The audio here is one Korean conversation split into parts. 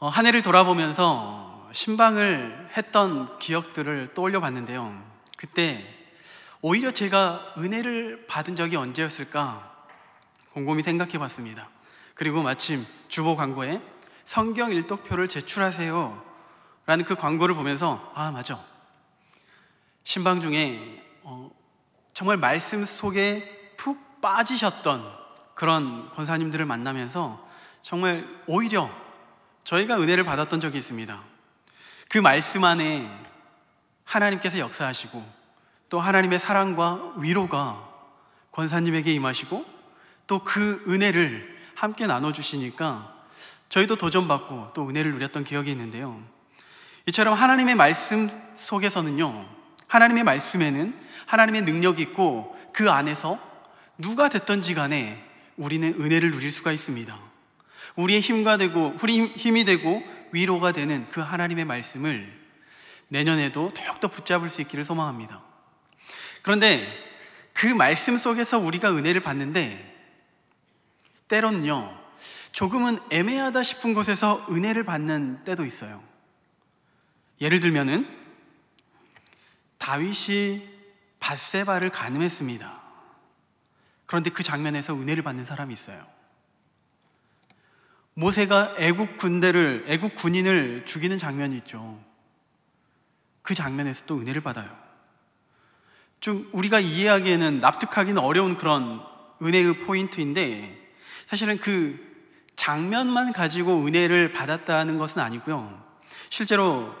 어, 한 해를 돌아보면서 신방을 했던 기억들을 떠올려 봤는데요. 그때 오히려 제가 은혜를 받은 적이 언제였을까 곰곰이 생각해 봤습니다. 그리고 마침 주보 광고에 성경 일독표를 제출하세요 라는 그 광고를 보면서 아, 맞아. 신방 중에 어, 정말 말씀 속에 푹 빠지셨던 그런 권사님들을 만나면서 정말 오히려 저희가 은혜를 받았던 적이 있습니다. 그 말씀 안에 하나님께서 역사하시고 또 하나님의 사랑과 위로가 권사님에게 임하시고 또 그 은혜를 함께 나눠주시니까 저희도 도전받고 또 은혜를 누렸던 기억이 있는데요. 이처럼 하나님의 말씀 속에서는요, 하나님의 말씀에는 하나님의 능력이 있고 그 안에서 누가 됐던지 간에 우리는 은혜를 누릴 수가 있습니다. 우리의 힘과 되고 우리 힘이 되고 위로가 되는 그 하나님의 말씀을 내년에도 더욱더 붙잡을 수 있기를 소망합니다. 그런데 그 말씀 속에서 우리가 은혜를 받는데 때론요 조금은 애매하다 싶은 곳에서 은혜를 받는 때도 있어요. 예를 들면은 다윗이 바세바를 가늠했습니다. 그런데 그 장면에서 은혜를 받는 사람이 있어요. 모세가 애국 군대를, 애국 군인을 죽이는 장면이 있죠. 그 장면에서 또 은혜를 받아요. 좀 우리가 이해하기에는 납득하기는 어려운 그런 은혜의 포인트인데 사실은 그 장면만 가지고 은혜를 받았다는 것은 아니고요. 실제로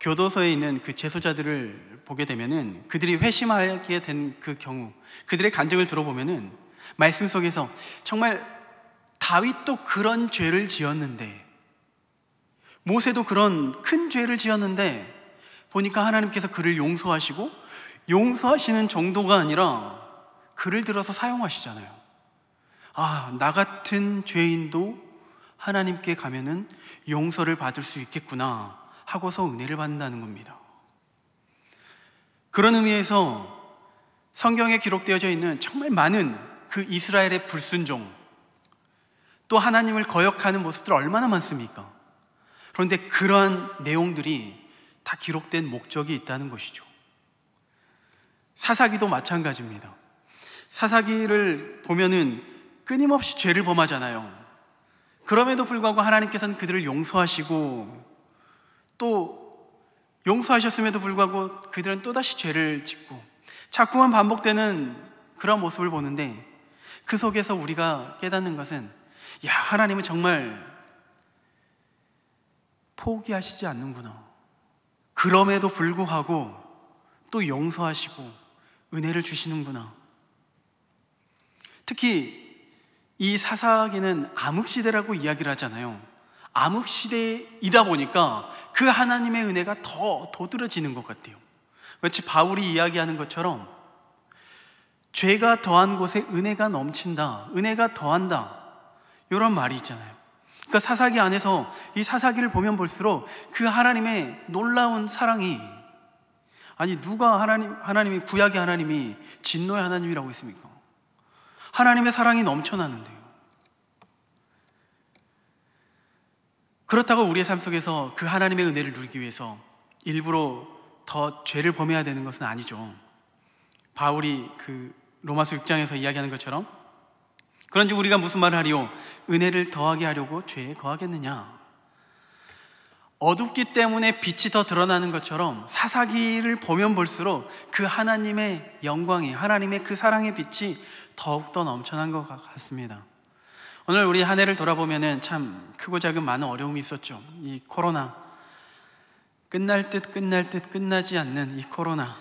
교도소에 있는 그 제소자들을 보게 되면은 그들이 회심하게 된 그 경우, 그들의 간증을 들어보면은 말씀 속에서 정말 다윗도 그런 죄를 지었는데 모세도 그런 큰 죄를 지었는데 보니까 하나님께서 그를 용서하시고 용서하시는 정도가 아니라 그를 들어서 사용하시잖아요. 아, 나 같은 죄인도 하나님께 가면은 용서를 받을 수 있겠구나 하고서 은혜를 받는다는 겁니다. 그런 의미에서 성경에 기록되어져 있는 정말 많은 그 이스라엘의 불순종, 또 하나님을 거역하는 모습들 얼마나 많습니까? 그런데 그러한 내용들이 다 기록된 목적이 있다는 것이죠. 사사기도 마찬가지입니다. 사사기를 보면은 끊임없이 죄를 범하잖아요. 그럼에도 불구하고 하나님께서는 그들을 용서하시고 또 용서하셨음에도 불구하고 그들은 또다시 죄를 짓고 자꾸만 반복되는 그런 모습을 보는데 그 속에서 우리가 깨닫는 것은 야, 하나님은 정말 포기하시지 않는구나. 그럼에도 불구하고 또 용서하시고 은혜를 주시는구나. 특히 이 사사기는 암흑시대라고 이야기를 하잖아요. 암흑시대이다 보니까 그 하나님의 은혜가 더 도드라지는 것 같아요. 마치 바울이 이야기하는 것처럼 죄가 더한 곳에 은혜가 넘친다. 은혜가 더한다. 이런 말이 있잖아요. 그러니까 사사기 안에서 이 사사기를 보면 볼수록 그 하나님의 놀라운 사랑이 아니 누가 하나님 하나님이 구약의 하나님이 진노의 하나님이라고 했습니까? 하나님의 사랑이 넘쳐나는데요. 그렇다고 우리의 삶 속에서 그 하나님의 은혜를 누리기 위해서 일부러 더 죄를 범해야 되는 것은 아니죠. 바울이 그 로마서 6장에서 이야기하는 것처럼 그런즉 우리가 무슨 말을 하리요? 은혜를 더하게 하려고 죄에 거하겠느냐? 어둡기 때문에 빛이 더 드러나는 것처럼 사사기를 보면 볼수록 그 하나님의 영광이, 하나님의 그 사랑의 빛이 더욱더 넘쳐난 것 같습니다. 오늘 우리 한 해를 돌아보면 참 크고 작은 많은 어려움이 있었죠. 이 코로나. 끝날 듯 끝날 듯 끝나지 않는 이 코로나.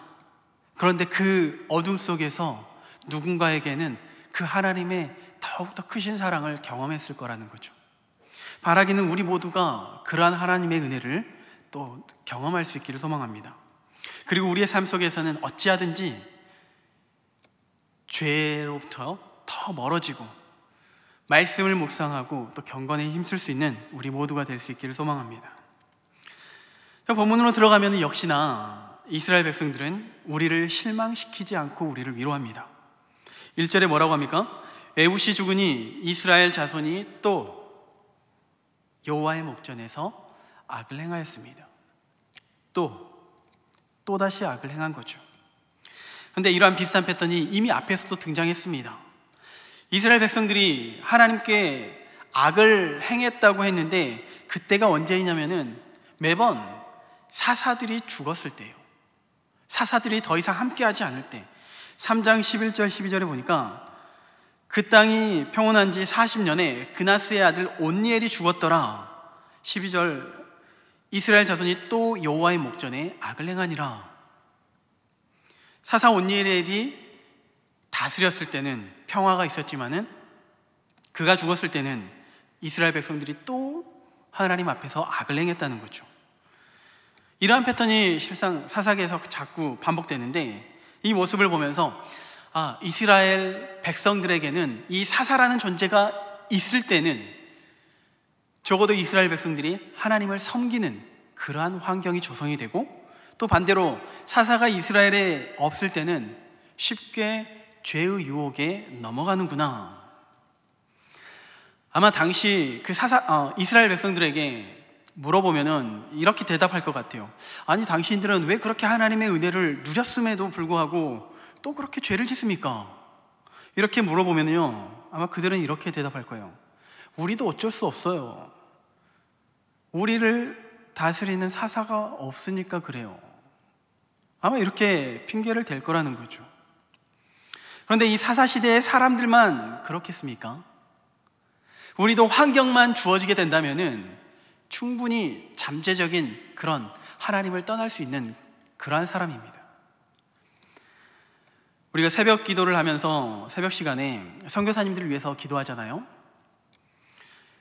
그런데 그 어둠 속에서 누군가에게는 그 하나님의 더욱더 크신 사랑을 경험했을 거라는 거죠. 바라기는 우리 모두가 그러한 하나님의 은혜를 또 경험할 수 있기를 소망합니다. 그리고 우리의 삶 속에서는 어찌하든지 죄로부터 더 멀어지고 말씀을 묵상하고 또 경건에 힘쓸 수 있는 우리 모두가 될 수 있기를 소망합니다. 본문으로 들어가면 역시나 이스라엘 백성들은 우리를 실망시키지 않고 우리를 위로합니다. 1절에 뭐라고 합니까? 에우시 죽으니 이스라엘 자손이 또 여호와의 목전에서 악을 행하였습니다. 또 또다시 악을 행한 거죠. 그런데 이러한 비슷한 패턴이 이미 앞에서도 등장했습니다. 이스라엘 백성들이 하나님께 악을 행했다고 했는데 그때가 언제이냐면은 매번 사사들이 죽었을 때요 사사들이 더 이상 함께하지 않을 때. 3장 11절 12절에 보니까 그 땅이 평온한 지 40년에 그나스의 아들 온니엘이 죽었더라. 12절 이스라엘 자손이 또 여호와의 목전에 악을 행하니라. 사사 온니엘이 다스렸을 때는 평화가 있었지만은 그가 죽었을 때는 이스라엘 백성들이 또 하나님 앞에서 악을 행했다는 거죠. 이러한 패턴이 실상 사사계에서 자꾸 반복되는데 이 모습을 보면서 아, 이스라엘 백성들에게는 이 사사라는 존재가 있을 때는 적어도 이스라엘 백성들이 하나님을 섬기는 그러한 환경이 조성이 되고 또 반대로 사사가 이스라엘에 없을 때는 쉽게 죄의 유혹에 넘어가는구나. 아마 당시 그 사사, 어, 이스라엘 백성들에게 물어보면은 이렇게 대답할 것 같아요. 아니, 당신들은 왜 그렇게 하나님의 은혜를 누렸음에도 불구하고 또 그렇게 죄를 짓습니까? 이렇게 물어보면요. 아마 그들은 이렇게 대답할 거예요. 우리도 어쩔 수 없어요. 우리를 다스리는 사사가 없으니까 그래요. 아마 이렇게 핑계를 댈 거라는 거죠. 그런데 이 사사시대의 사람들만 그렇겠습니까? 우리도 환경만 주어지게 된다면 충분히 잠재적인 그런 하나님을 떠날 수 있는 그러한 사람입니다. 우리가 새벽 기도를 하면서 새벽 시간에 선교사님들을 위해서 기도하잖아요.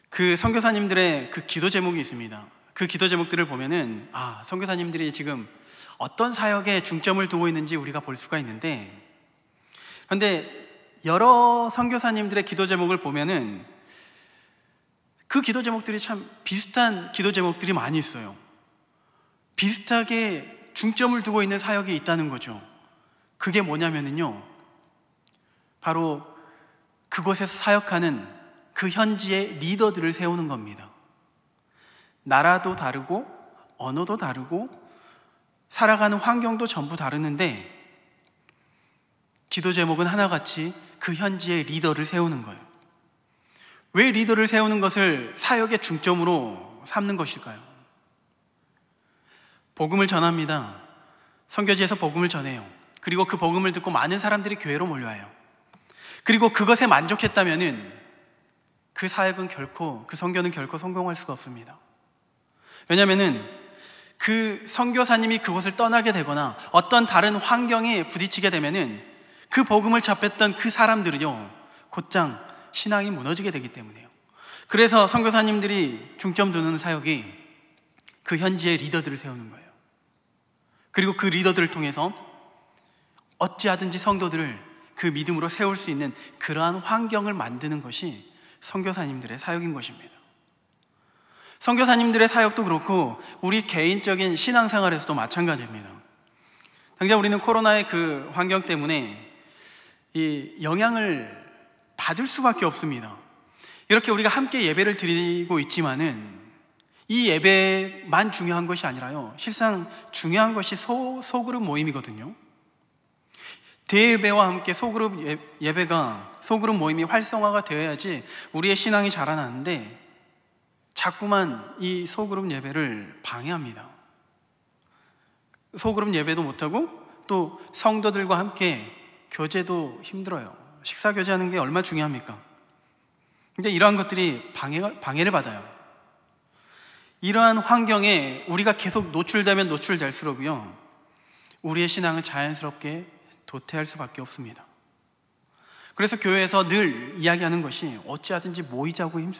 그 선교사님들의 그 기도 제목이 있습니다. 그 기도 제목들을 보면은 아, 선교사님들이 지금 어떤 사역에 중점을 두고 있는지 우리가 볼 수가 있는데 그런데 여러 선교사님들의 기도 제목을 보면은 그 기도 제목들이 참 비슷한 기도 제목들이 많이 있어요. 비슷하게 중점을 두고 있는 사역이 있다는 거죠. 그게 뭐냐면요. 바로 그곳에서 사역하는 그 현지의 리더들을 세우는 겁니다. 나라도 다르고, 언어도 다르고, 살아가는 환경도 전부 다르는데, 기도 제목은 하나같이 그 현지의 리더를 세우는 거예요. 왜 리더를 세우는 것을 사역의 중점으로 삼는 것일까요? 복음을 전합니다. 선교지에서 복음을 전해요. 그리고 그 복음을 듣고 많은 사람들이 교회로 몰려와요. 그리고 그것에 만족했다면은 그 사역은 결코 그 선교는 결코 성공할 수가 없습니다. 왜냐면은 하그 선교사님이 그곳을 떠나게 되거나 어떤 다른 환경에 부딪히게 되면은 그 복음을 접했던 그 사람들은요 곧장 신앙이 무너지게 되기 때문에요. 그래서 선교사님들이 중점 두는 사역이 그 현지의 리더들을 세우는 거예요. 그리고 그 리더들을 통해서 어찌하든지 성도들을 그 믿음으로 세울 수 있는 그러한 환경을 만드는 것이 성교사님들의 사역인 것입니다. 선교사님들의 사역도 그렇고 우리 개인적인 신앙생활에서도 마찬가지입니다. 당장 우리는 코로나의 그 환경 때문에 이 영향을 받을 수밖에 없습니다. 이렇게 우리가 함께 예배를 드리고 있지만은 이 예배만 중요한 것이 아니라요. 실상 중요한 것이 소, 소그룹 모임이거든요. 대예배와 함께 소그룹 예, 예배가 소그룹 모임이 활성화가 되어야지 우리의 신앙이 자라나는데 자꾸만 이 소그룹 예배를 방해합니다. 소그룹 예배도 못하고 또 성도들과 함께 교제도 힘들어요. 식사 교제하는 게 얼마 중요합니까? 근데 그러니까 이러한 것들이 방해, 방해를 받아요. 이러한 환경에 우리가 계속 노출되면 노출될수록요, 우리의 신앙은 자연스럽게 도태할 수밖에 없습니다. 그래서 교회에서 늘 이야기하는 것이 어찌하든지 모이자고 힘,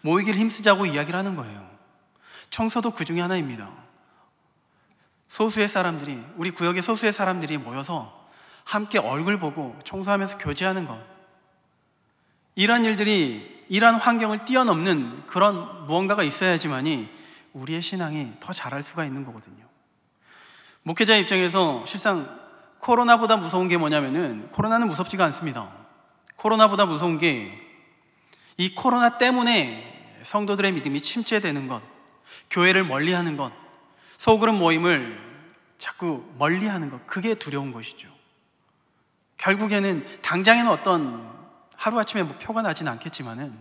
모이기를 힘쓰자고 이야기를 하는 거예요. 청소도 그 중에 하나입니다. 소수의 사람들이, 우리 구역의 소수의 사람들이 모여서 함께 얼굴 보고 청소하면서 교제하는 것. 이러 일들이, 이러 환경을 뛰어넘는 그런 무언가가 있어야지만이 우리의 신앙이 더 잘할 수가 있는 거거든요. 목회자 입장에서 실상 코로나보다 무서운 게 뭐냐면은 코로나는 무섭지가 않습니다. 코로나보다 무서운 게 이 코로나 때문에 성도들의 믿음이 침체되는 것, 교회를 멀리 하는 것, 소그룹 모임을 자꾸 멀리 하는 것, 그게 두려운 것이죠. 결국에는 당장에는 어떤 하루아침에 뭐 표가 나진 않겠지만은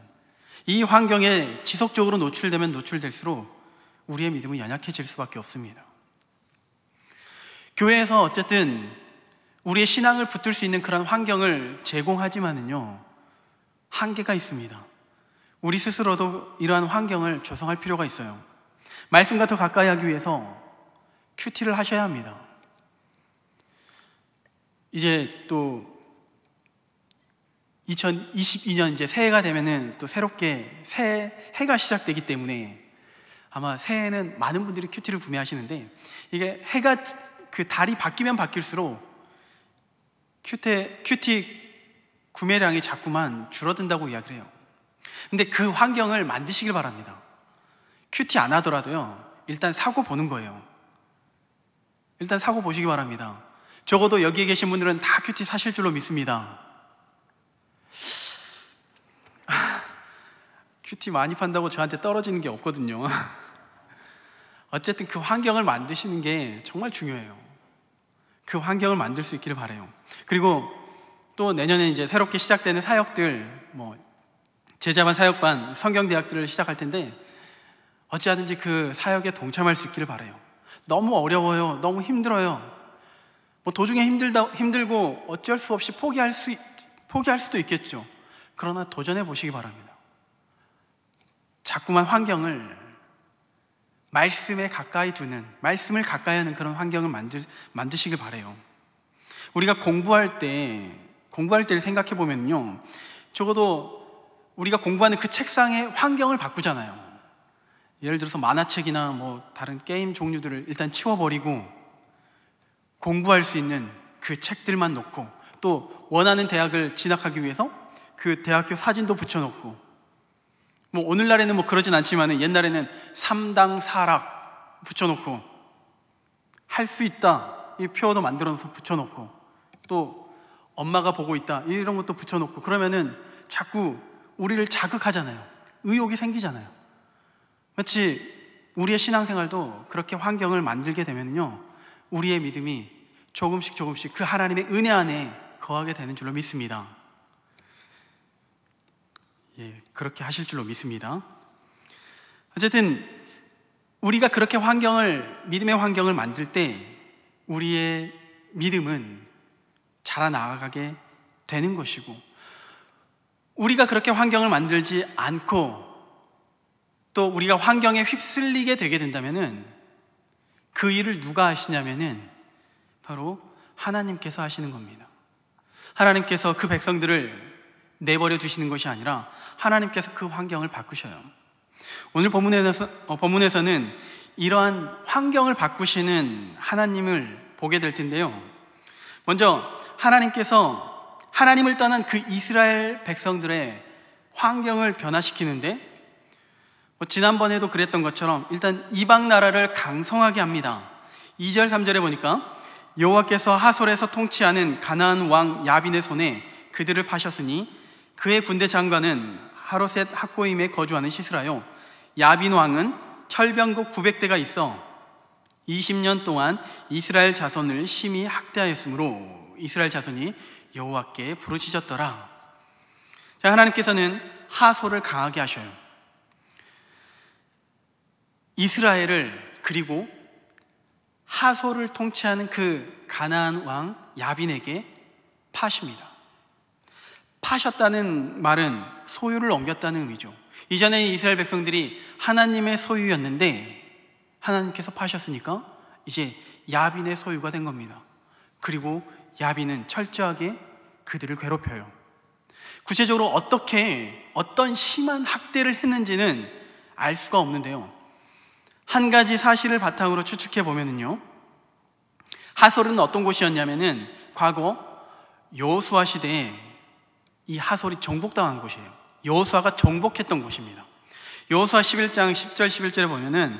이 환경에 지속적으로 노출되면 노출될수록 우리의 믿음은 연약해질 수밖에 없습니다. 교회에서 어쨌든 우리의 신앙을 붙들 수 있는 그런 환경을 제공하지만은요, 한계가 있습니다. 우리 스스로도 이러한 환경을 조성할 필요가 있어요. 말씀과 더 가까이 하기 위해서 큐티를 하셔야 합니다. 이제 또 2022년 이제 새해가 되면은 또 새롭게 새 해가 시작되기 때문에 아마 새해에는 많은 분들이 큐티를 구매하시는데 이게 해가 그 달이 바뀌면 바뀔수록 큐티, 큐티 구매량이 자꾸만 줄어든다고 이야기를 해요. 근데 그 환경을 만드시길 바랍니다. 큐티 안 하더라도요, 일단 사고 보는 거예요. 일단 사고 보시기 바랍니다. 적어도 여기에 계신 분들은 다 큐티 사실 줄로 믿습니다. 큐티 많이 판다고 저한테 떨어지는 게 없거든요. 어쨌든 그 환경을 만드시는 게 정말 중요해요. 그 환경을 만들 수 있기를 바래요. 그리고 또 내년에 이제 새롭게 시작되는 사역들, 뭐 제자반 사역반 성경대학들을 시작할 텐데 어찌하든지 그 사역에 동참할 수 있기를 바래요. 너무 어려워요. 너무 힘들어요. 뭐 도중에 힘들다 힘들고 어쩔 수 없이 포기할 수 포기할 수도 있겠죠. 그러나 도전해 보시기 바랍니다. 자꾸만 환경을 말씀에 가까이 두는, 말씀을 가까이 하는 그런 환경을 만드, 만드시길 바래요. 우리가 공부할 때, 공부할 때를 생각해 보면요. 적어도 우리가 공부하는 그 책상의 환경을 바꾸잖아요. 예를 들어서 만화책이나 뭐 다른 게임 종류들을 일단 치워버리고 공부할 수 있는 그 책들만 놓고 또 원하는 대학을 진학하기 위해서 그 대학교 사진도 붙여놓고 뭐 오늘날에는 뭐 그러진 않지만 옛날에는 삼당 사락 붙여놓고 할 수 있다 이 표어도 만들어서 붙여놓고 또 엄마가 보고 있다 이런 것도 붙여놓고 그러면은 자꾸 우리를 자극하잖아요 의욕이 생기잖아요 마치 우리의 신앙생활도 그렇게 환경을 만들게 되면요 우리의 믿음이 조금씩 조금씩 그 하나님의 은혜 안에 거하게 되는 줄로 믿습니다 예, 그렇게 하실 줄로 믿습니다. 어쨌든 우리가 그렇게 환경을 믿음의 환경을 만들 때 우리의 믿음은 자라나가게 되는 것이고 우리가 그렇게 환경을 만들지 않고 또 우리가 환경에 휩쓸리게 되게 된다면은 그 일을 누가 하시냐면은 바로 하나님께서 하시는 겁니다. 하나님께서 그 백성들을 내버려 두시는 것이 아니라 하나님께서 그 환경을 바꾸셔요. 오늘 본문에서, 어, 본문에서는 이러한 환경을 바꾸시는 하나님을 보게 될 텐데요. 먼저 하나님께서 하나님을 떠난 그 이스라엘 백성들의 환경을 변화시키는데 뭐 지난번에도 그랬던 것처럼 일단 이방 나라를 강성하게 합니다. 2절 3절에 보니까 여호와께서 하솔에서 통치하는 가나안 왕 야빈의 손에 그들을 파셨으니 그의 군대 장관은 하로셋 학고임에 거주하는 시스라요. 야빈 왕은 철병국 900대가 있어 20년 동안 이스라엘 자손을 심히 학대하였으므로 이스라엘 자손이 여호와께 부르짖었더라. 자, 하나님께서는 하소를 강하게 하셔요. 이스라엘을 그리고 하소를 통치하는 그 가나안 왕 야빈에게 파십니다. 파셨다는 말은 소유를 옮겼다는 의미죠. 이전에 이스라엘 백성들이 하나님의 소유였는데 하나님께서 파셨으니까 이제 야빈의 소유가 된 겁니다. 그리고 야빈은 철저하게 그들을 괴롭혀요. 구체적으로 어떻게 어떤 심한 학대를 했는지는 알 수가 없는데요. 한 가지 사실을 바탕으로 추측해 보면은요. 하솔은 어떤 곳이었냐면은 과거 여호수아 시대에 이 하솔이 정복당한 곳이에요. 여호수아가 정복했던 곳입니다. 여호수아 11장 10절 11절에 보면은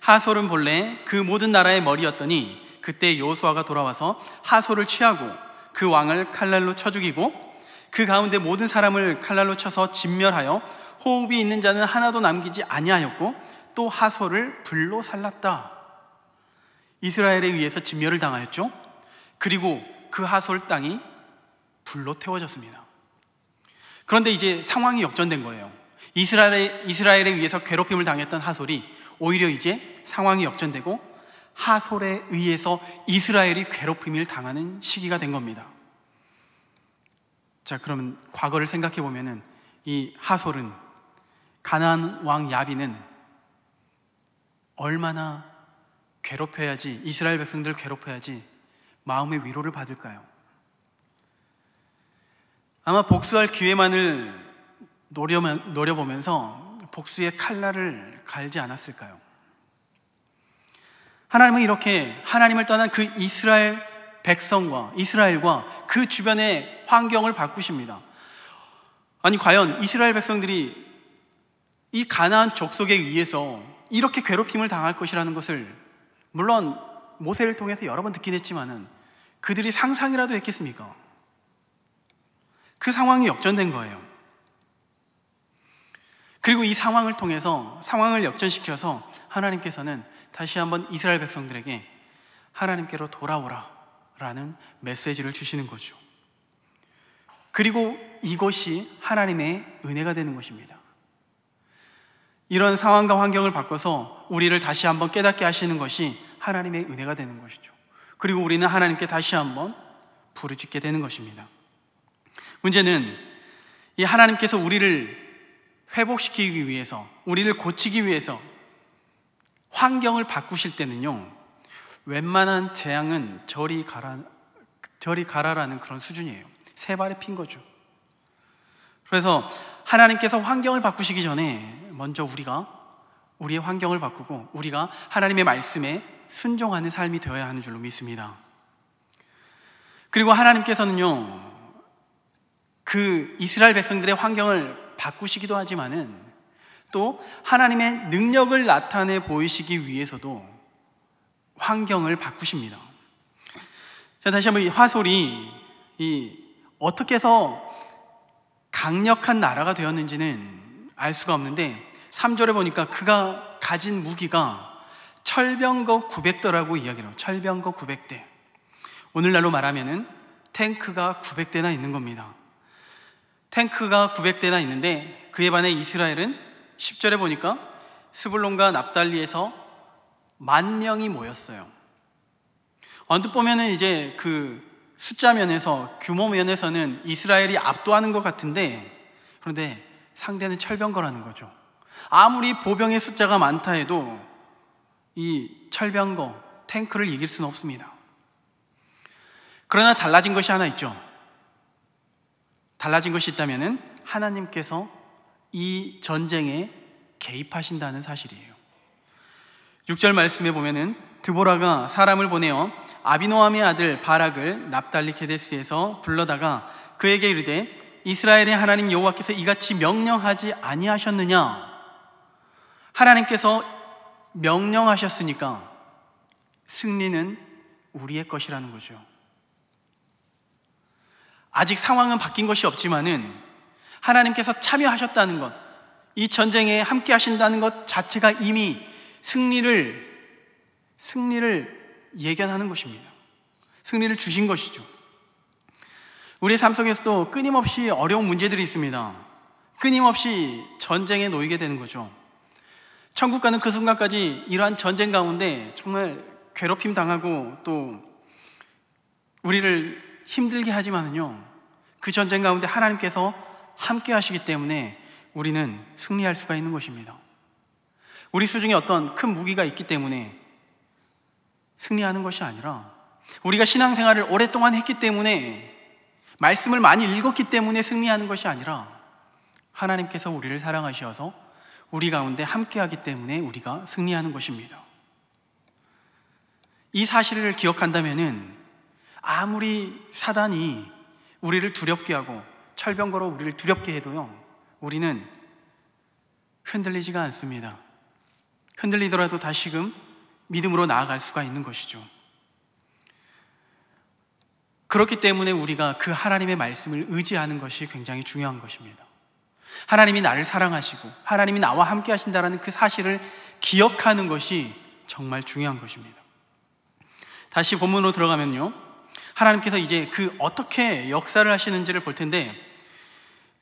하솔은 본래 그 모든 나라의 머리였더니 그때 여호수아가 돌아와서 하솔을 취하고 그 왕을 칼날로 쳐 죽이고 그 가운데 모든 사람을 칼날로 쳐서 진멸하여 호흡이 있는 자는 하나도 남기지 아니하였고 또 하솔을 불로 살랐다. 이스라엘에 의해서 진멸을 당하였죠. 그리고 그 하솔 땅이 불로 태워졌습니다. 그런데 이제 상황이 역전된 거예요. 이스라엘에, 이스라엘에 의해서 괴롭힘을 당했던 하솔이 오히려 이제 상황이 역전되고 하솔에 의해서 이스라엘이 괴롭힘을 당하는 시기가 된 겁니다. 자, 그러면 과거를 생각해 보면은 이 하솔은 가나안 왕 야비는 얼마나 괴롭혀야지 이스라엘 백성들 을 괴롭혀야지 마음의 위로를 받을까요? 아마 복수할 기회만을 노려면, 노려보면서 복수의 칼날을 갈지 않았을까요? 하나님은 이렇게 하나님을 떠난 그 이스라엘 백성과 이스라엘과 그 주변의 환경을 바꾸십니다. 아니 과연 이스라엘 백성들이 이 가나안 족속에 의해서 이렇게 괴롭힘을 당할 것이라는 것을 물론 모세를 통해서 여러 번 듣긴 했지만은 그들이 상상이라도 했겠습니까? 그 상황이 역전된 거예요. 그리고 이 상황을 통해서 상황을 역전시켜서 하나님께서는 다시 한번 이스라엘 백성들에게 하나님께로 돌아오라 라는 메시지를 주시는 거죠. 그리고 이것이 하나님의 은혜가 되는 것입니다. 이런 상황과 환경을 바꿔서 우리를 다시 한번 깨닫게 하시는 것이 하나님의 은혜가 되는 것이죠. 그리고 우리는 하나님께 다시 한번 부르짖게 되는 것입니다. 문제는 이 하나님께서 우리를 회복시키기 위해서, 우리를 고치기 위해서 환경을 바꾸실 때는요, 웬만한 재앙은 저리 가라, 저리 가라라는 그런 수준이에요. 세 발에 핀 거죠. 그래서 하나님께서 환경을 바꾸시기 전에 먼저 우리가 우리의 환경을 바꾸고 우리가 하나님의 말씀에 순종하는 삶이 되어야 하는 줄로 믿습니다. 그리고 하나님께서는요, 그 이스라엘 백성들의 환경을 바꾸시기도 하지만은 또 하나님의 능력을 나타내 보이시기 위해서도 환경을 바꾸십니다. 자, 다시 한번 이 화솔이 이 어떻게 해서 강력한 나라가 되었는지는 알 수가 없는데 3절에 보니까 그가 가진 무기가 철병거 900대라고 이야기를 해요. 철병거 900대. 오늘날로 말하면은 탱크가 900대나 있는 겁니다. 탱크가 900대나 있는데 그에 반해 이스라엘은 10절에 보니까 스불론과 납달리에서 만 명이 모였어요. 언뜻 보면은 이제 그 숫자 면에서 규모 면에서는 이스라엘이 압도하는 것 같은데 그런데 상대는 철병거라는 거죠. 아무리 보병의 숫자가 많다 해도 이 철병거 탱크를 이길 수는 없습니다. 그러나 달라진 것이 하나 있죠. 달라진 것이 있다면 하나님께서 이 전쟁에 개입하신다는 사실이에요. 6절 말씀에 보면은 드보라가 사람을 보내어 아비노함의 아들 바락을 납달리 케데스에서 불러다가 그에게 이르되 이스라엘의 하나님 여호와께서 이같이 명령하지 아니하셨느냐 하나님께서 명령하셨으니까 승리는 우리의 것이라는 거죠. 아직 상황은 바뀐 것이 없지만은 하나님께서 참여하셨다는 것, 이 전쟁에 함께 하신다는 것 자체가 이미 승리를, 승리를 예견하는 것입니다. 승리를 주신 것이죠. 우리의 삶 속에서도 끊임없이 어려운 문제들이 있습니다. 끊임없이 전쟁에 놓이게 되는 거죠. 천국 가는 그 순간까지 이러한 전쟁 가운데 정말 괴롭힘 당하고 또 우리를 힘들게 하지만은요, 그 전쟁 가운데 하나님께서 함께 하시기 때문에 우리는 승리할 수가 있는 것입니다. 우리 수중에 어떤 큰 무기가 있기 때문에 승리하는 것이 아니라 우리가 신앙생활을 오랫동안 했기 때문에 말씀을 많이 읽었기 때문에 승리하는 것이 아니라 하나님께서 우리를 사랑하셔서 우리 가운데 함께하기 때문에 우리가 승리하는 것입니다. 이 사실을 기억한다면은 아무리 사단이 우리를 두렵게 하고 철병거로 우리를 두렵게 해도요, 우리는 흔들리지가 않습니다. 흔들리더라도 다시금 믿음으로 나아갈 수가 있는 것이죠. 그렇기 때문에 우리가 그 하나님의 말씀을 의지하는 것이 굉장히 중요한 것입니다. 하나님이 나를 사랑하시고 하나님이 나와 함께 하신다라는 그 사실을 기억하는 것이 정말 중요한 것입니다. 다시 본문으로 들어가면요. 하나님께서 이제 그 어떻게 역사를 하시는지를 볼 텐데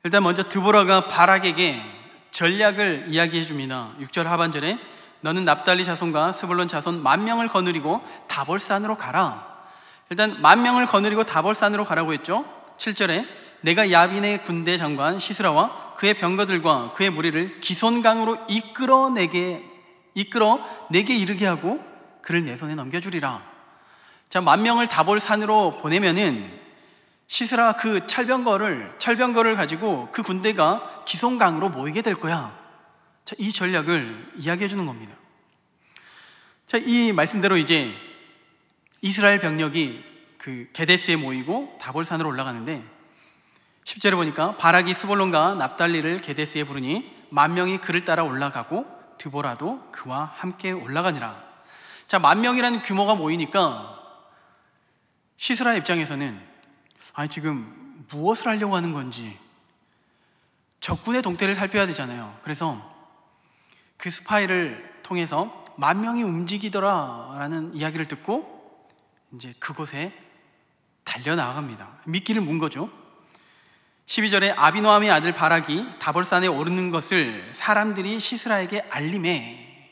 일단 먼저 드보라가 바락에게 전략을 이야기해 줍니다. 6절 하반절에 너는 납달리 자손과 스불론 자손 만 명을 거느리고 다볼산으로 가라. 일단 만 명을 거느리고 다볼산으로 가라고 했죠. 7절에 내가 야빈의 군대 장관 시스라와 그의 병거들과 그의 무리를 기손강으로 이끌어 내게 이끌어 내게 이르게 하고 그를 내 손에 넘겨주리라. 자, 만 명을 다볼 산으로 보내면은 시스라 그 철병거를 철병거를 가지고 그 군대가 기송강으로 모이게 될 거야. 자, 이 전략을 이야기해 주는 겁니다. 자, 이 말씀대로 이제 이스라엘 병력이 그 게데스에 모이고 다볼산으로 올라가는데 실제로 보니까 바라기 스볼론과 납달리를 게데스에 부르니 만 명이 그를 따라 올라가고 드보라도 그와 함께 올라가니라. 자, 만 명이라는 규모가 모이니까 시스라 입장에서는 아니 지금 무엇을 하려고 하는 건지 적군의 동태를 살펴야 되잖아요. 그래서 그 스파이를 통해서 만 명이 움직이더라라는 이야기를 듣고 이제 그곳에 달려 나갑니다 미끼를 문 거죠. 12절에 아비노함의 아들 바락이 다벌산에 오르는 것을 사람들이 시스라에게 알림해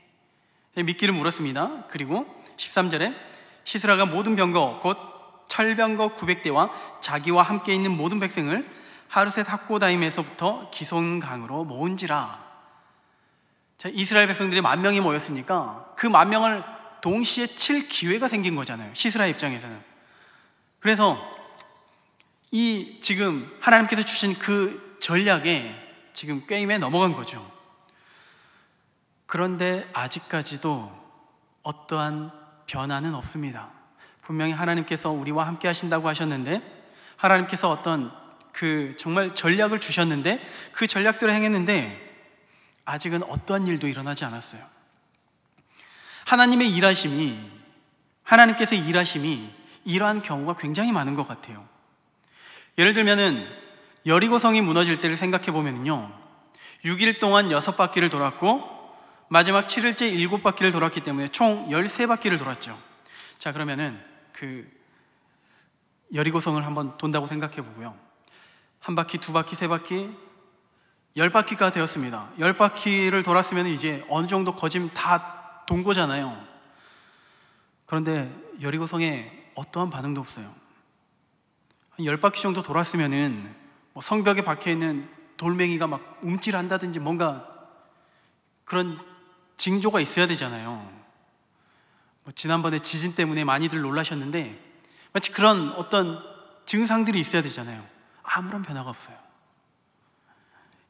미끼를 물었습니다. 그리고 13절에 시스라가 모든 병거 곧 철병거 900대와 자기와 함께 있는 모든 백성을 하루셋 학고다임에서부터 기손강으로 모은지라 이스라엘 백성들이 만 명이 모였으니까 그 만 명을 동시에 칠 기회가 생긴 거잖아요 시스라 입장에서는 그래서 이 지금 하나님께서 주신 그 전략에 지금 게임에 넘어간 거죠 그런데 아직까지도 어떠한 변화는 없습니다 분명히 하나님께서 우리와 함께 하신다고 하셨는데 하나님께서 어떤 그 정말 전략을 주셨는데 그 전략대로 행했는데 아직은 어떠한 일도 일어나지 않았어요. 하나님의 일하심이 하나님께서 일하심이 이러한 경우가 굉장히 많은 것 같아요. 예를 들면은 여리고성이 무너질 때를 생각해 보면요. 6일 동안 6바퀴를 돌았고 마지막 7일째 7바퀴를 돌았기 때문에 총 13바퀴를 돌았죠. 자, 그러면은 그 여리고성을 한번 돈다고 생각해 보고요. 한 바퀴, 두 바퀴, 세 바퀴, 열 바퀴가 되었습니다. 열 바퀴를 돌았으면 이제 어느 정도 거짐 다 돈 거잖아요. 그런데 여리고성에 어떠한 반응도 없어요. 한 열 바퀴 정도 돌았으면은 뭐 성벽에 박혀 있는 돌멩이가 막 움찔한다든지 뭔가 그런 징조가 있어야 되잖아요. 뭐 지난번에 지진 때문에 많이들 놀라셨는데 마치 그런 어떤 증상들이 있어야 되잖아요. 아무런 변화가 없어요.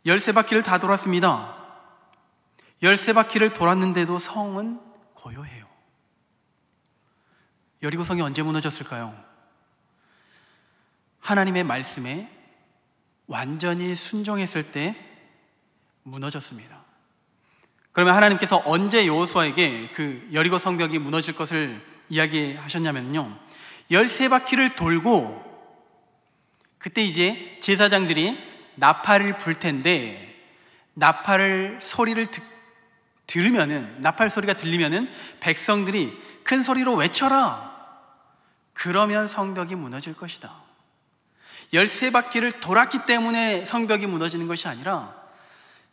열세 바퀴를 다 돌았습니다. 열세 바퀴를 돌았는데도 성은 고요해요. 여리고 성이 언제 무너졌을까요? 하나님의 말씀에 완전히 순종했을 때 무너졌습니다. 그러면 하나님께서 언제 여호수아에게 그 여리고 성벽이 무너질 것을 이야기하셨냐면요. 13바퀴를 돌고 그때 이제 제사장들이 나팔을 불 텐데 나팔을 소리를 듣, 들으면은 나팔 소리가 들리면은 백성들이 큰 소리로 외쳐라. 그러면 성벽이 무너질 것이다. 13바퀴를 돌았기 때문에 성벽이 무너지는 것이 아니라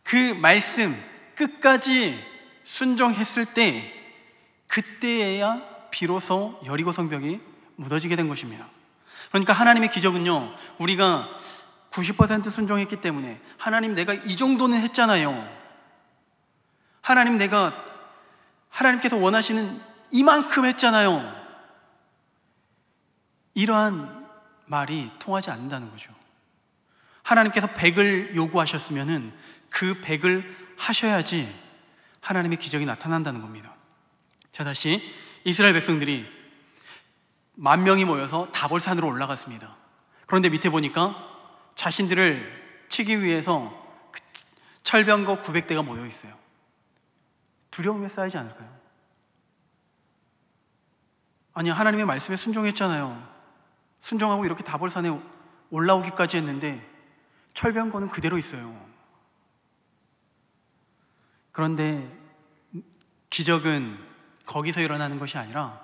그 말씀, 끝까지 순종했을 때 그때에야 비로소 여리고 성벽이 무너지게 된 것입니다. 그러니까 하나님의 기적은요, 우리가 90% 순종했기 때문에 하나님 내가 이 정도는 했잖아요. 하나님 내가 하나님께서 원하시는 이만큼 했잖아요. 이러한 말이 통하지 않는다는 거죠. 하나님께서 100을 요구하셨으면은 그 100을 하셔야지 하나님의 기적이 나타난다는 겁니다. 자, 다시 이스라엘 백성들이 만 명이 모여서 다볼산으로 올라갔습니다. 그런데 밑에 보니까 자신들을 치기 위해서 그 철병거 900대가 모여 있어요. 두려움에 쌓이지 않을까요? 아니, 하나님의 말씀에 순종했잖아요. 순종하고 이렇게 다볼산에 올라오기까지 했는데 철병거는 그대로 있어요. 그런데 기적은 거기서 일어나는 것이 아니라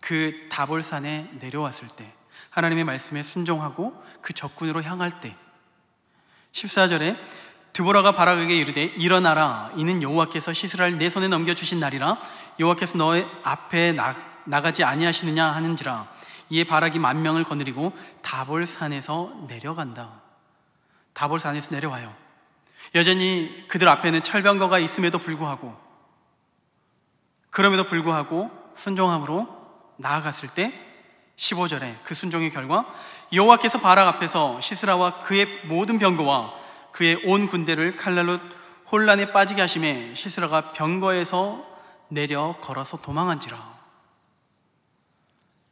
그 다볼산에 내려왔을 때 하나님의 말씀에 순종하고 그 적군으로 향할 때 14절에 드보라가 바락에게 이르되 일어나라 이는 여호와께서 시스라를 내 손에 넘겨 주신 날이라 여호와께서 너의 앞에 나, 나가지 아니하시느냐 하는지라 이에 바락이 만 명을 거느리고 다볼산에서 내려간다 다볼산에서 내려와요 여전히 그들 앞에는 철병거가 있음에도 불구하고 그럼에도 불구하고 순종함으로 나아갔을 때 15절에 그 순종의 결과 여호와께서 바락 앞에서 시스라와 그의 모든 병거와 그의 온 군대를 칼날로 혼란에 빠지게 하심에 시스라가 병거에서 내려 걸어서 도망한지라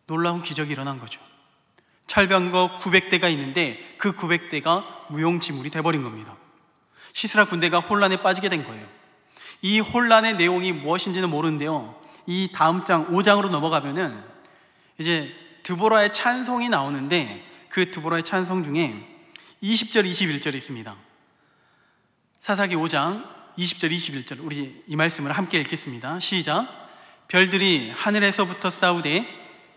놀라운 기적이 일어난 거죠. 철병거 900대가 있는데 그 900대가 무용지물이 돼버린 겁니다. 시스라 군대가 혼란에 빠지게 된 거예요. 이 혼란의 내용이 무엇인지는 모르는데요. 이 다음 장 5장으로 넘어가면은 이제 드보라의 찬송이 나오는데 그 드보라의 찬송 중에 20절 21절이 있습니다. 사사기 5장 20절 21절 우리 이 말씀을 함께 읽겠습니다. 시작. 별들이 하늘에서부터 싸우되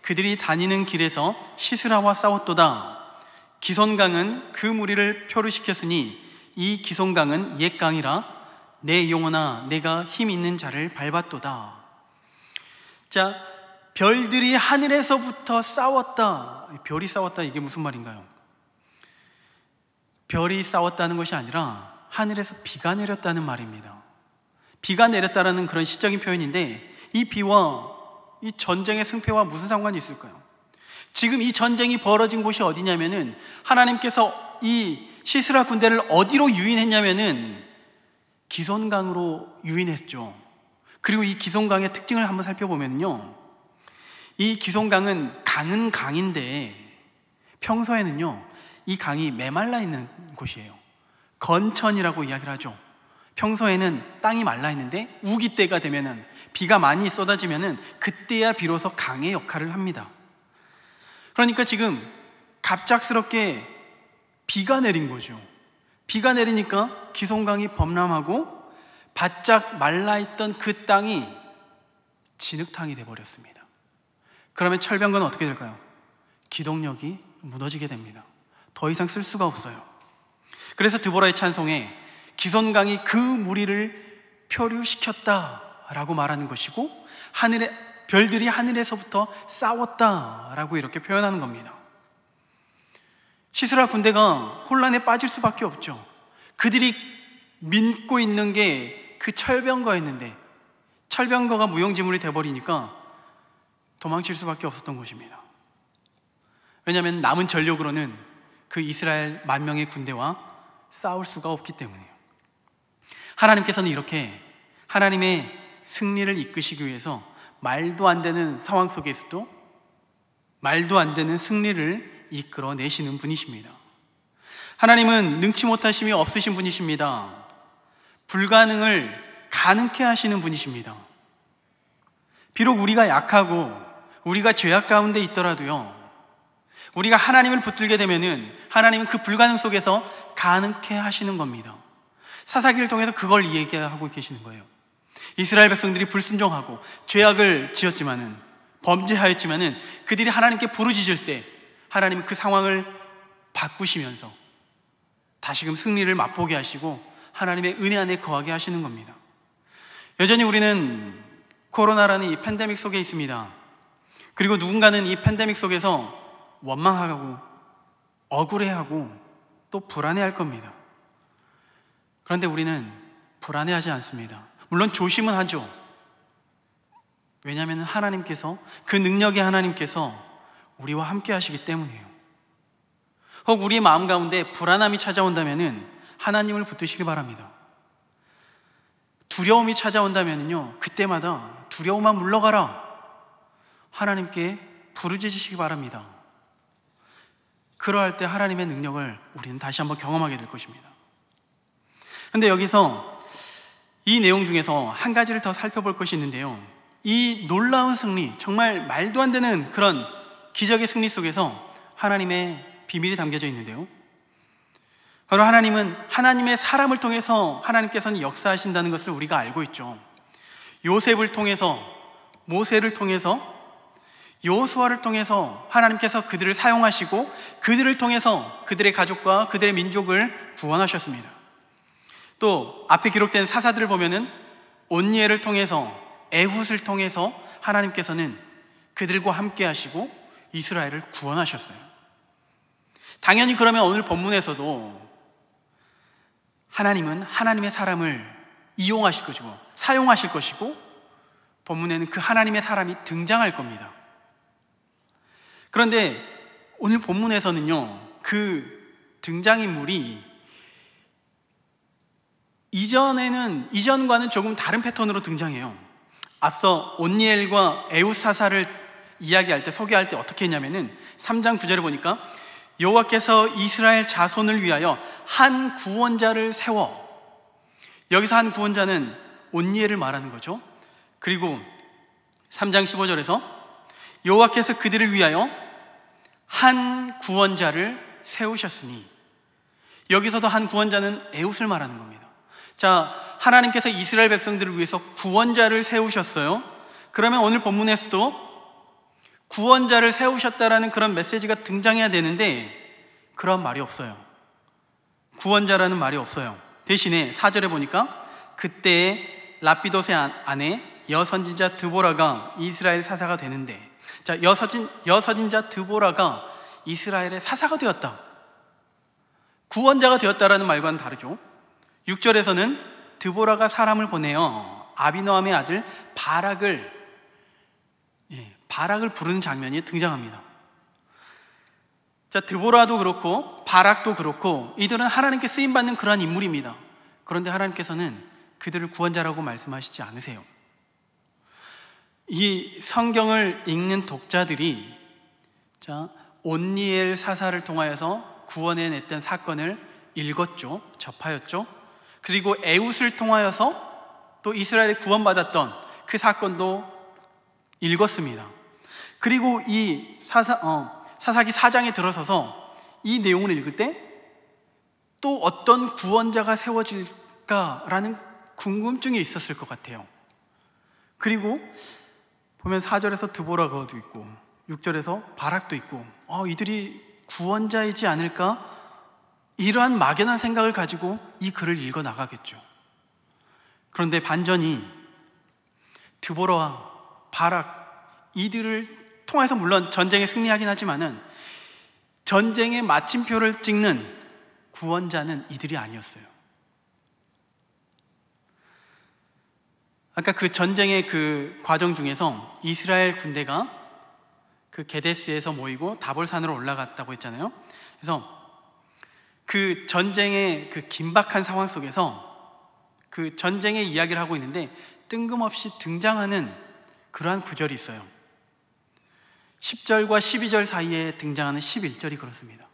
그들이 다니는 길에서 시스라와 싸웠도다. 기선강은 그 무리를 표류시켰으니 이기성강은 옛강이라 내 용원아 내가 힘 있는 자를 밟았도다. 자, 별들이 하늘에서부터 싸웠다. 별이 싸웠다 이게 무슨 말인가요? 별이 싸웠다는 것이 아니라 하늘에서 비가 내렸다는 말입니다. 비가 내렸다라는 그런 시적인 표현인데 이 비와 이 전쟁의 승패와 무슨 상관이 있을까요? 지금 이 전쟁이 벌어진 곳이 어디냐면은 하나님께서 이 시스라 군대를 어디로 유인했냐면은 기손강으로 유인했죠. 그리고 이 기손강의 특징을 한번 살펴보면요. 이 기손강은 강은 강인데 평소에는요. 이 강이 메말라 있는 곳이에요. 건천이라고 이야기를 하죠. 평소에는 땅이 말라 있는데 우기 때가 되면은 비가 많이 쏟아지면은 그때야 비로소 강의 역할을 합니다. 그러니까 지금 갑작스럽게 비가 내린 거죠. 비가 내리니까 기성강이 범람하고 바짝 말라있던 그 땅이 진흙탕이 되어버렸습니다. 그러면 철병과는 어떻게 될까요? 기동력이 무너지게 됩니다. 더 이상 쓸 수가 없어요. 그래서 드보라의 찬송에 기손강이 그 무리를 표류시켰다라고 말하는 것이고 하늘에 별들이 하늘에서부터 싸웠다라고 이렇게 표현하는 겁니다. 시스라 군대가 혼란에 빠질 수밖에 없죠. 그들이 믿고 있는 게 그 철병거였는데 철병거가 무용지물이 돼버리니까 도망칠 수밖에 없었던 것입니다. 왜냐하면 남은 전력으로는 그 이스라엘 만 명의 군대와 싸울 수가 없기 때문이에요. 하나님께서는 이렇게 하나님의 승리를 이끄시기 위해서 말도 안 되는 상황 속에서도 말도 안 되는 승리를 이끌어 내시는 분이십니다. 하나님은 능치 못하심이 없으신 분이십니다. 불가능을 가능케 하시는 분이십니다. 비록 우리가 약하고 우리가 죄악 가운데 있더라도요. 우리가 하나님을 붙들게 되면은 하나님은 그 불가능 속에서 가능케 하시는 겁니다. 사사기를 통해서 그걸 이야기하고 계시는 거예요. 이스라엘 백성들이 불순종하고 죄악을 지었지만은 범죄하였지만은 그들이 하나님께 부르짖을 때 하나님 그 상황을 바꾸시면서 다시금 승리를 맛보게 하시고 하나님의 은혜 안에 거하게 하시는 겁니다. 여전히 우리는 코로나라는 이 팬데믹 속에 있습니다. 그리고 누군가는 이 팬데믹 속에서 원망하고 억울해하고 또 불안해할 겁니다. 그런데 우리는 불안해하지 않습니다. 물론 조심은 하죠. 왜냐하면 하나님께서 그 능력의 하나님께서 우리와 함께 하시기 때문이에요. 혹우리 마음 가운데 불안함이 찾아온다면은 하나님을 붙드시길 바랍니다. 두려움이 찾아온다면은요, 그때마다 두려움만 물러가라. 하나님께 부르짖으시기 바랍니다. 그러할 때 하나님의 능력을 우리는 다시 한번 경험하게 될 것입니다. 그데 여기서 이 내용 중에서 한 가지를 더 살펴볼 것이 있는데요. 이 놀라운 승리, 정말 말도 안 되는 그런 기적의 승리 속에서 하나님의 비밀이 담겨져 있는데요. 바로 하나님은 하나님의 사람을 통해서 하나님께서는 역사하신다는 것을 우리가 알고 있죠. 요셉을 통해서, 모세를 통해서, 요수아를 통해서 하나님께서 그들을 사용하시고 그들을 통해서 그들의 가족과 그들의 민족을 구원하셨습니다. 또 앞에 기록된 사사들을 보면은 온예를 통해서 에훗을 통해서 하나님께서는 그들과 함께 하시고 이스라엘을 구원하셨어요. 당연히 그러면 오늘 본문에서도 하나님은 하나님의 사람을 이용하실 것이고 사용하실 것이고 본문에는 그 하나님의 사람이 등장할 겁니다. 그런데 오늘 본문에서는요, 그 등장인물이 이전에는, 이전과는 조금 다른 패턴으로 등장해요. 앞서 온니엘과 에우사사를 이야기할 때 소개할 때 어떻게 했냐면은 3장 9절을 보니까 여호와께서 이스라엘 자손을 위하여 한 구원자를 세워 여기서 한 구원자는 온니엘을 말하는 거죠. 그리고 3장 15절에서 여호와께서 그들을 위하여 한 구원자를 세우셨으니 여기서도 한 구원자는 에웃을 말하는 겁니다. 자, 하나님께서 이스라엘 백성들을 위해서 구원자를 세우셨어요. 그러면 오늘 본문에서도 구원자를 세우셨다라는 그런 메시지가 등장해야 되는데 그런 말이 없어요. 구원자라는 말이 없어요. 대신에 사절에 보니까 그때 라피도세 아내 여선지자 드보라가 이스라엘 사사가 되는데 자, 여서 여서진자 드보라가 이스라엘의 사사가 되었다. 구원자가 되었다라는 말과는 다르죠. 6절에서는 드보라가 사람을 보내어 아비노함의 아들 바락을 예, 바락을 부르는 장면이 등장합니다. 자, 드보라도 그렇고 바락도 그렇고 이들은 하나님께 쓰임 받는 그러한 인물입니다. 그런데 하나님께서는 그들을 구원자라고 말씀하시지 않으세요. 이 성경을 읽는 독자들이 자, 온니엘 사사를 통하여서 구원해 냈던 사건을 읽었죠. 접하였죠. 그리고 에웃을 통하여서 또 이스라엘이 구원받았던 그 사건도 읽었습니다. 그리고 이 사사, 어, 사사기 4장에 들어서서 이 내용을 읽을 때 또 어떤 구원자가 세워질까라는 궁금증이 있었을 것 같아요. 그리고 보면 4절에서 드보라가도 있고 6절에서 바락도 있고 어, 이들이 구원자이지 않을까? 이러한 막연한 생각을 가지고 이 글을 읽어 나가겠죠. 그런데 반전이 드보라와 바락 이들을 통해서 물론 전쟁에 승리하긴 하지만은 전쟁의 마침표를 찍는 구원자는 이들이 아니었어요. 아까 그 전쟁의 그 과정 중에서 이스라엘 군대가 그 게데스에서 모이고 다볼산으로 올라갔다고 했잖아요. 그래서 그 전쟁의 그 긴박한 상황 속에서 그 전쟁의 이야기를 하고 있는데 뜬금없이 등장하는 그러한 구절이 있어요. 10절과 12절 사이에 등장하는 11절이 그렇습니다.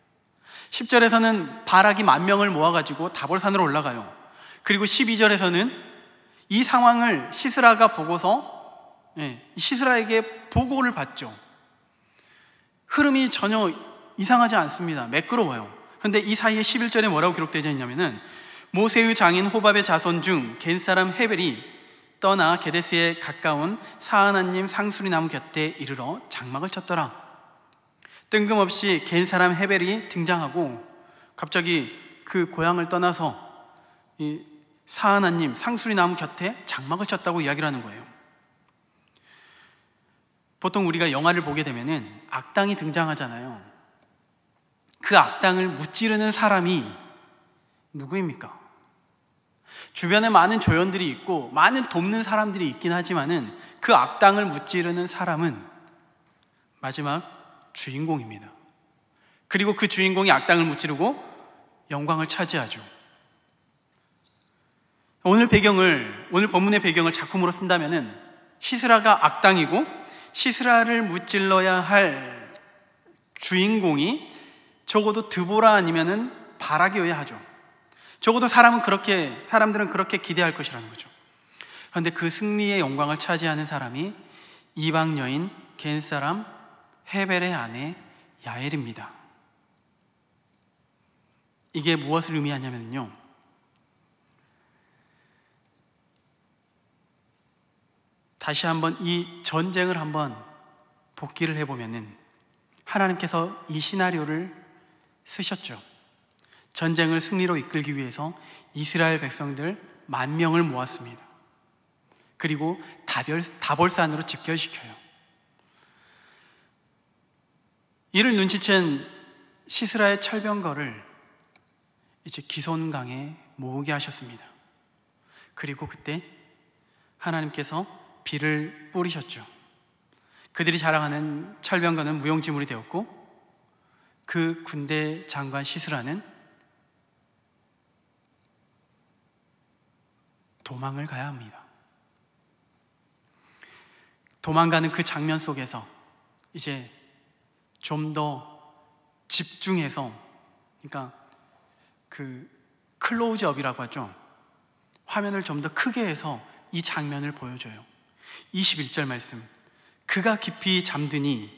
10절에서는 바락이 만 명을 모아가지고 다볼산으로 올라가요. 그리고 12절에서는 이 상황을 시스라가 보고서 예, 시스라에게 보고를 받죠. 흐름이 전혀 이상하지 않습니다. 매끄러워요. 그런데 이 사이에 11절에 뭐라고 기록되어 있냐면은 모세의 장인 호밥의 자손 중겐 사람 헤벨이 떠나 게데스에 가까운 사하나님 상수리 나무 곁에 이르러 장막을 쳤더라. 뜬금없이 겐 사람 헤벨이 등장하고 갑자기 그 고향을 떠나서 이 사하나님 상수리 나무 곁에 장막을 쳤다고 이야기를 하는 거예요. 보통 우리가 영화를 보게 되면은 악당이 등장하잖아요. 그 악당을 무찌르는 사람이 누구입니까? 주변에 많은 조연들이 있고 많은 돕는 사람들이 있긴 하지만은 그 악당을 무찌르는 사람은 마지막 주인공입니다. 그리고 그 주인공이 악당을 무찌르고 영광을 차지하죠. 오늘 배경을 오늘 본문의 배경을 작품으로 쓴다면은 시스라가 악당이고 시스라를 무찔러야 할 주인공이 적어도 드보라 아니면은 바락이어야 하죠. 적어도 사람은 그렇게, 사람들은 그렇게 기대할 것이라는 거죠. 그런데 그 승리의 영광을 차지하는 사람이 이방 여인 겐 사람 헤벨의 아내 야엘입니다. 이게 무엇을 의미하냐면요. 다시 한번 이 전쟁을 한번 복기를 해보면은 하나님께서 이 시나리오를 쓰셨죠. 전쟁을 승리로 이끌기 위해서 이스라엘 백성들 만 명을 모았습니다. 그리고 다별, 다볼산으로 집결시켜요. 이를 눈치챈 시스라의 철병거를 이제 기손강에 모으게 하셨습니다. 그리고 그때 하나님께서 비를 뿌리셨죠. 그들이 자랑하는 철병거는 무용지물이 되었고 그 군대 장관 시스라는 도망을 가야 합니다. 도망가는 그 장면 속에서 이제 좀 더 집중해서 그러니까 그 클로즈업이라고 하죠. 화면을 좀 더 크게 해서 이 장면을 보여줘요. 21절 말씀. 그가 깊이 잠드니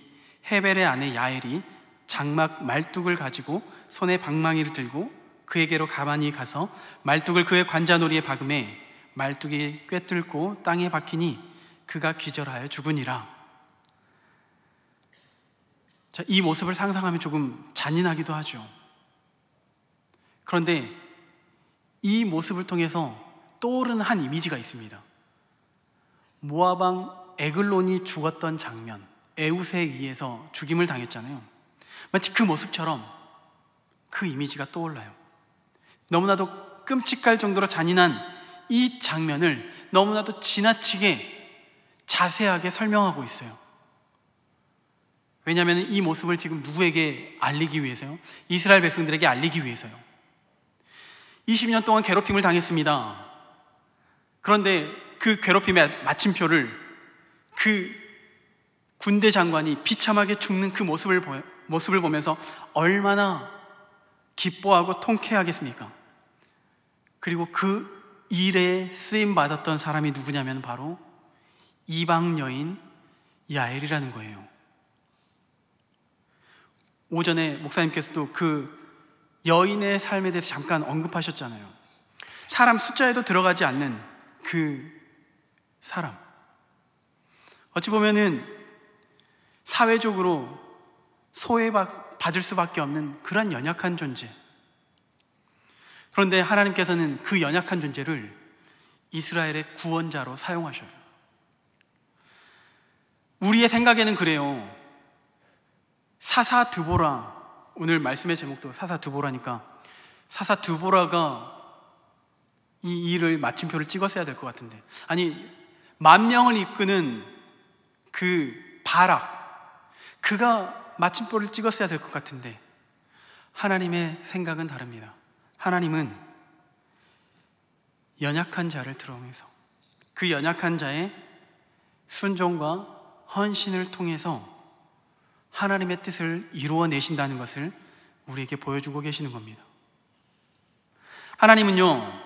헤벨의 아내 야엘이 장막 말뚝을 가지고 손에 방망이를 들고 그에게로 가만히 가서 말뚝을 그의 관자놀이에 박음해 말뚝이 꿰뚫고 땅에 박히니 그가 기절하여 죽으니라. 자, 이 모습을 상상하면 조금 잔인하기도 하죠. 그런데 이 모습을 통해서 떠오른한 이미지가 있습니다. 모아방 에글론이 죽었던 장면, 에우세에 의해서 죽임을 당했잖아요. 마치 그 모습처럼 그 이미지가 떠올라요. 너무나도 끔찍할 정도로 잔인한 이 장면을 너무나도 지나치게 자세하게 설명하고 있어요. 왜냐하면 이 모습을 지금 누구에게 알리기 위해서요? 이스라엘 백성들에게 알리기 위해서요. 20년 동안 괴롭힘을 당했습니다. 그런데 그 괴롭힘의 마침표를 그 군대 장관이 비참하게 죽는 그 모습을, 보, 모습을 보면서 얼마나 기뻐하고 통쾌하겠습니까? 그리고 그 일에 쓰임 받았던 사람이 누구냐면 바로 이방 여인 야엘이라는 거예요. 오전에 목사님께서도 그 여인의 삶에 대해서 잠깐 언급하셨잖아요. 사람 숫자에도 들어가지 않는 그 사람. 어찌 보면은 사회적으로 소외받을 수밖에 없는 그런 연약한 존재. 그런데 하나님께서는 그 연약한 존재를 이스라엘의 구원자로 사용하셔요. 우리의 생각에는 그래요. 사사 드보라. 오늘 말씀의 제목도 사사 드보라니까 사사 드보라가 이 일을 마침표를 찍었어야 될 것 같은데. 아니, 만 명을 이끄는 그 바락. 그가 마침표를 찍었어야 될 것 같은데. 하나님의 생각은 다릅니다. 하나님은 연약한 자를 들어오면서 그 연약한 자의 순종과 헌신을 통해서 하나님의 뜻을 이루어내신다는 것을 우리에게 보여주고 계시는 겁니다. 하나님은요,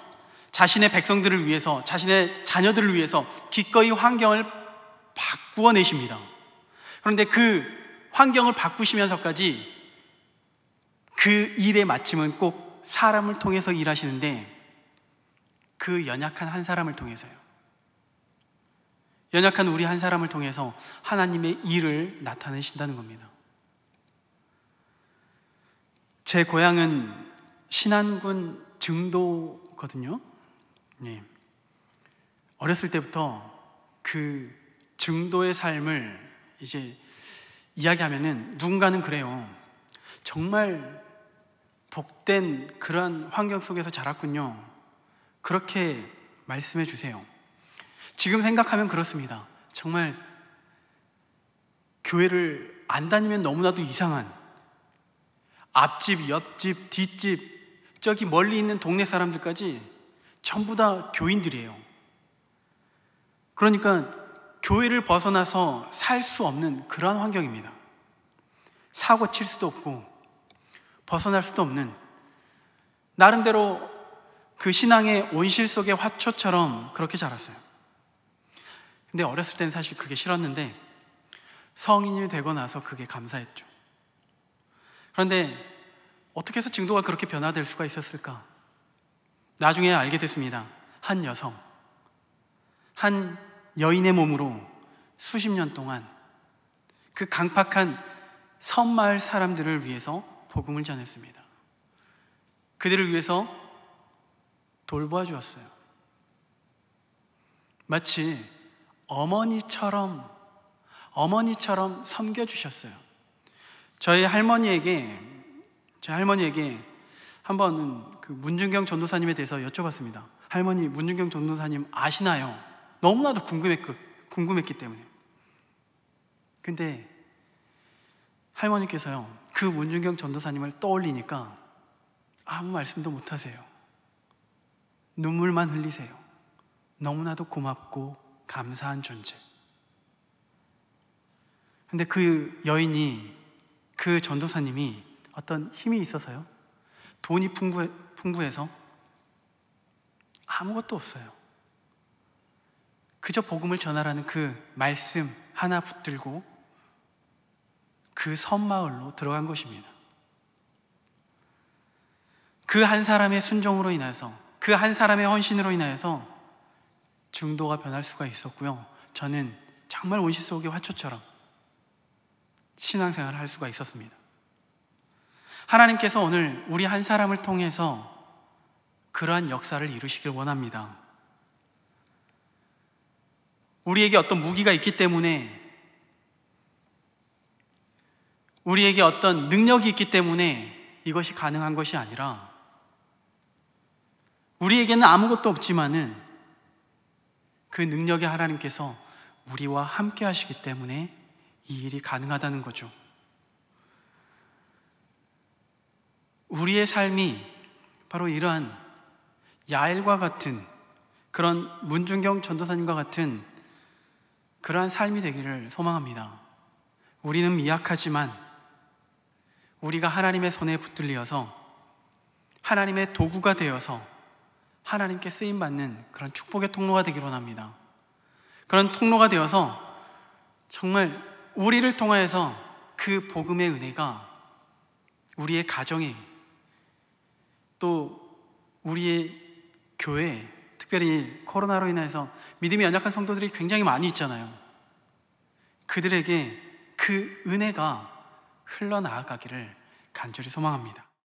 자신의 백성들을 위해서, 자신의 자녀들을 위해서 기꺼이 환경을 바꾸어 내십니다. 그런데 그 환경을 바꾸시면서까지 그 일의 마침은 꼭 사람을 통해서 일하시는데 그 연약한 한 사람을 통해서요. 연약한 우리 한 사람을 통해서 하나님의 일을 나타내신다는 겁니다. 제 고향은 신안군 증도거든요. 네. 어렸을 때부터 그 증도의 삶을 이제 이야기하면은 누군가는 그래요. 정말 복된 그런 환경 속에서 자랐군요. 그렇게 말씀해 주세요. 지금 생각하면 그렇습니다. 정말 교회를 안 다니면 너무나도 이상한 앞집, 옆집, 뒷집, 저기 멀리 있는 동네 사람들까지 전부 다 교인들이에요. 그러니까 교회를 벗어나서 살 수 없는 그러한 환경입니다. 사고 칠 수도 없고 벗어날 수도 없는 나름대로 그 신앙의 온실 속의 화초처럼 그렇게 자랐어요. 근데 어렸을 때는 사실 그게 싫었는데 성인이 되고 나서 그게 감사했죠. 그런데 어떻게 해서 증도가 그렇게 변화될 수가 있었을까? 나중에 알게 됐습니다. 한 여성, 한 여인의 몸으로 수십 년 동안 그 강팍한 섬마을 사람들을 위해서 복음을 전했습니다. 그들을 위해서 돌보아 주었어요. 마치 어머니처럼 어머니처럼 섬겨 주셨어요. 저희 할머니에게 저희 할머니에게 한 번은 그 문준경 전도사님에 대해서 여쭤봤습니다. 할머니 문준경 전도사님 아시나요? 너무나도 궁금했고 궁금했기 때문에. 근데 할머니께서요 그 문준경 전도사님을 떠올리니까 아무 말씀도 못하세요. 눈물만 흘리세요. 너무나도 고맙고 감사한 존재. 근데 그 여인이, 그 전도사님이 어떤 힘이 있어서요. 돈이 풍부해, 풍부해서 아무것도 없어요. 그저 복음을 전하라는 그 말씀 하나 붙들고 그 섬마을로 들어간 것입니다. 그 한 사람의 순종으로 인해서, 그 한 사람의 헌신으로 인해서 중도가 변할 수가 있었고요. 저는 정말 온실 속의 화초처럼 신앙생활을 할 수가 있었습니다. 하나님께서 오늘 우리 한 사람을 통해서 그러한 역사를 이루시길 원합니다. 우리에게 어떤 무기가 있기 때문에 우리에게 어떤 능력이 있기 때문에 이것이 가능한 것이 아니라 우리에게는 아무것도 없지만은 그 능력의 하나님께서 우리와 함께 하시기 때문에 이 일이 가능하다는 거죠. 우리의 삶이 바로 이러한 야엘과 같은 그런 문중경 전도사님과 같은 그러한 삶이 되기를 소망합니다. 우리는 미약하지만 우리가 하나님의 손에 붙들려서 하나님의 도구가 되어서 하나님께 쓰임 받는 그런 축복의 통로가 되기로 합니다. 그런 통로가 되어서 정말 우리를 통하여서 그 복음의 은혜가 우리의 가정에 또 우리의 교회 특별히 코로나로 인해서 믿음이 연약한 성도들이 굉장히 많이 있잖아요. 그들에게 그 은혜가 흘러나아가기를 간절히 소망합니다.